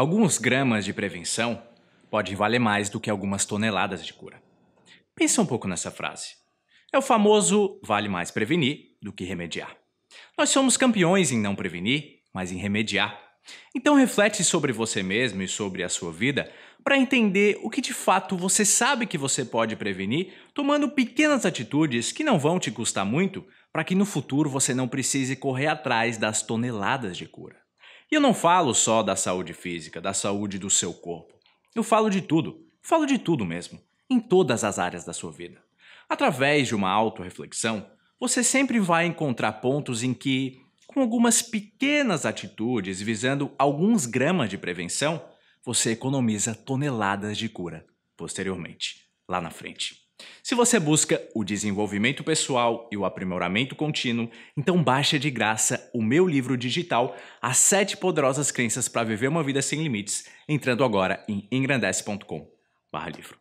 Alguns gramas de prevenção podem valer mais do que algumas toneladas de cura. Pensa um pouco nessa frase. É o famoso vale mais prevenir do que remediar. Nós somos campeões em não prevenir, mas em remediar. Então reflete sobre você mesmo e sobre a sua vida para entender o que de fato você sabe que você pode prevenir, tomando pequenas atitudes que não vão te custar muito, para que no futuro você não precise correr atrás das toneladas de cura. E eu não falo só da saúde física, da saúde do seu corpo. Eu falo de tudo. Falo de tudo mesmo. Em todas as áreas da sua vida. Através de uma autorreflexão, você sempre vai encontrar pontos em que, com algumas pequenas atitudes visando alguns gramas de prevenção, você economiza toneladas de cura posteriormente, lá na frente. Se você busca o desenvolvimento pessoal e o aprimoramento contínuo, então baixa de graça o meu livro digital As Sete Poderosas Crenças para Viver uma Vida Sem Limites, entrando agora em engrandece.com/livro.